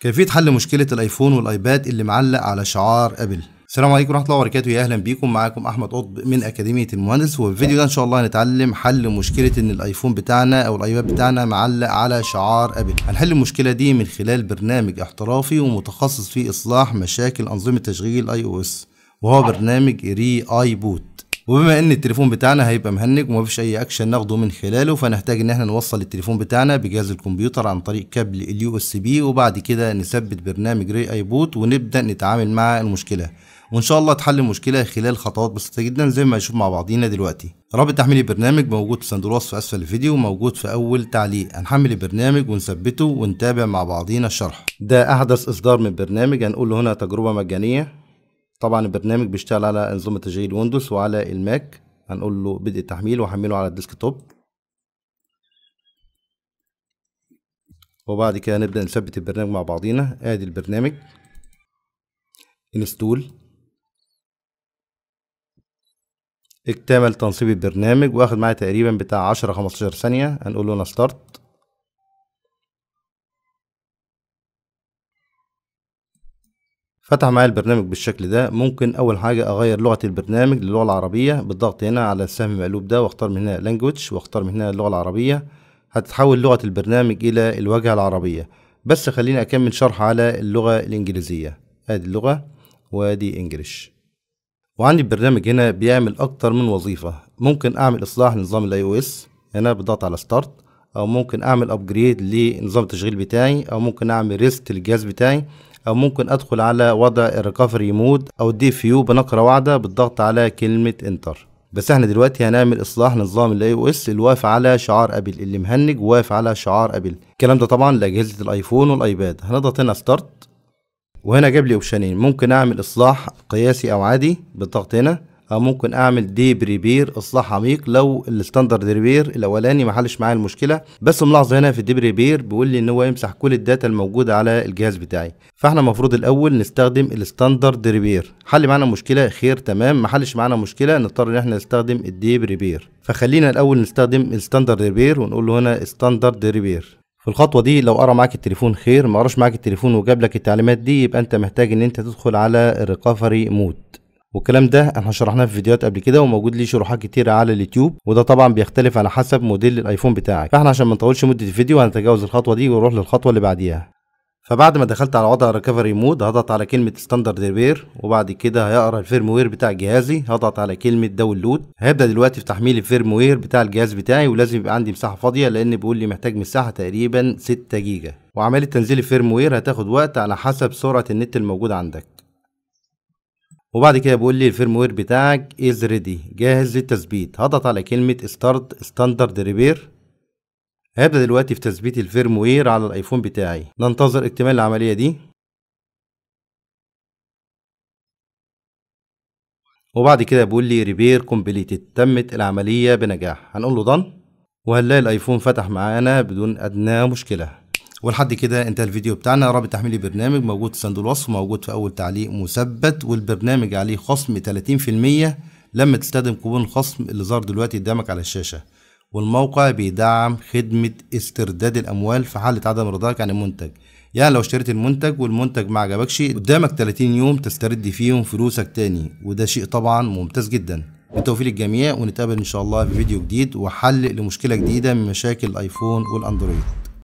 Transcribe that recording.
كيفية حل مشكلة الأيفون والأيباد اللي معلق على شعار أبل السلام عليكم ورحمة الله وبركاته يا أهلا بيكم معاكم أحمد قطب من أكاديمية المهندس وفي الفيديو ده إن شاء الله هنتعلم حل مشكلة إن الأيفون بتاعنا أو الأيباد بتاعنا معلق على شعار أبل هنحل المشكلة دي من خلال برنامج احترافي ومتخصص في إصلاح مشاكل أنظمة تشغيل أي أو إس وهو برنامج ري أي بوت وبما ان التليفون بتاعنا هيبقى مهنج ومفيش اي اكشن ناخده من خلاله فنحتاج ان احنا نوصل التليفون بتاعنا بجهاز الكمبيوتر عن طريق كابل اليو اس بي وبعد كده نثبت برنامج ري اي بوت ونبدا نتعامل مع المشكله وان شاء الله تحل المشكله خلال خطوات بسيطه جدا زي ما هنشوف مع بعضينا دلوقتي رابط تحميل البرنامج موجود في صندوق الوصف اسفل الفيديو وموجود في اول تعليق هنحمل البرنامج ونثبته ونتابع مع بعضينا الشرح ده احدث اصدار من البرنامج هنقول له هنا تجربه مجانيه طبعا البرنامج بيشتغل على أنظمة تشغيل ويندوز وعلى الماك هنقول له بدء التحميل وحمله على الديسكتوب وبعد كده نبدأ نثبت البرنامج مع بعضينا ادي البرنامج انستول اكتمل تنصيب البرنامج واخد معايا تقريبا بتاع عشرة خمستاشر ثانية هنقول له انا ستارت فتح معايا البرنامج بالشكل ده ممكن اول حاجة اغير لغة البرنامج للغة العربية بالضغط هنا على السهم المقلوب ده واختار من هنا language واختار من هنا اللغة العربية هتتحول لغة البرنامج الى الواجهة العربية بس خليني اكمل شرح على اللغة الانجليزية ادي اللغة وادي انجليش وعندي البرنامج هنا بيعمل اكتر من وظيفة ممكن اعمل اصلاح لنظام الاي او اس هنا بالضغط على ستارت او ممكن اعمل ابجريد لنظام التشغيل بتاعي او ممكن اعمل ريست للجهاز بتاعي او ممكن ادخل على وضع الريكفري مود او الدي فيو بنقرة واحدة بالضغط على كلمة انتر بس احنا دلوقتي هنعمل اصلاح نظام الاي او اس اللي واقف على شعار ابل اللي مهنج واقف على شعار ابل الكلام ده طبعا لاجهزه الايفون والايباد هنضغط هنا ستارت وهنا جاب لي اوبشنين ممكن اعمل اصلاح قياسي او عادي بالضغط هنا ممكن اعمل ديب ريبير اصلاح عميق لو الستاندرد ريبير الاولاني ما حلش معايا المشكله بس ملاحظه هنا في الديب ريبير بيقول لي ان هو يمسح كل الداتا الموجوده على الجهاز بتاعي فاحنا المفروض الاول نستخدم الستاندرد ريبير حل معانا مشكله خير تمام ما حلش معانا مشكله نضطر ان احنا نستخدم الديب ريبير فخلينا الاول نستخدم الستاندرد ريبير ونقول له هنا ستاندرد ريبير في الخطوة دي لو قرا معاك التليفون خير ما قراش معاك التليفون وجاب لك التعليمات دي يبقى انت محتاج ان انت تدخل على الريكفري مود والكلام ده احنا شرحناه في فيديوهات قبل كده وموجود ليه شروحات كتيره على اليوتيوب وده طبعا بيختلف على حسب موديل الايفون بتاعك فاحنا عشان ما نطولش مده الفيديو هنتجاوز الخطوه دي ونروح للخطوه اللي بعديها فبعد ما دخلت على وضع ريكفري مود هضغط على كلمة ستاندرد ريبير وبعد كده هيقرا الفيرم وير بتاع جهازي هضغط على كلمة داونلود هيبدأ دلوقتي في تحميل الفيرم وير بتاع الجهاز بتاعي ولازم يبقى عندي مساحة فاضية لأن بيقول لي محتاج مساحة تقريبا 6 جيجا وعملية تنزيل الفيرم وير هتاخد وقت على حسب سرعة النت الموجود عندك وبعد كده بيقول لي الفيرم وير بتاعك از ريدي جاهز للتثبيت هضغط على كلمة ستارت ستاندرد ريبير هبدأ دلوقتي في تثبيت الفيرم وير على الايفون بتاعي ننتظر اكتمال العملية دي وبعد كده بيقول لي ريبير كومبليتد تمت العملية بنجاح هنقول له دن وهنلاقي الايفون فتح معانا بدون ادنى مشكله ولحد كده انتهى الفيديو بتاعنا رابط تحميل البرنامج موجود في صندوق الوصف موجود في اول تعليق مثبت والبرنامج عليه خصم 30% لما تستخدم كوبون الخصم اللي ظهر دلوقتي قدامك على الشاشه والموقع بيدعم خدمة استرداد الأموال في حالة عدم رضاك عن المنتج يعني لو اشتريت المنتج والمنتج ما عجبكش قدامك 30 يوم تسترد فيهم فلوسك تاني وده شيء طبعا ممتاز جدا بالتوفيق للجميع ونتقابل ان شاء الله في فيديو جديد وحل لمشكلة جديدة من مشاكل الايفون والاندرويد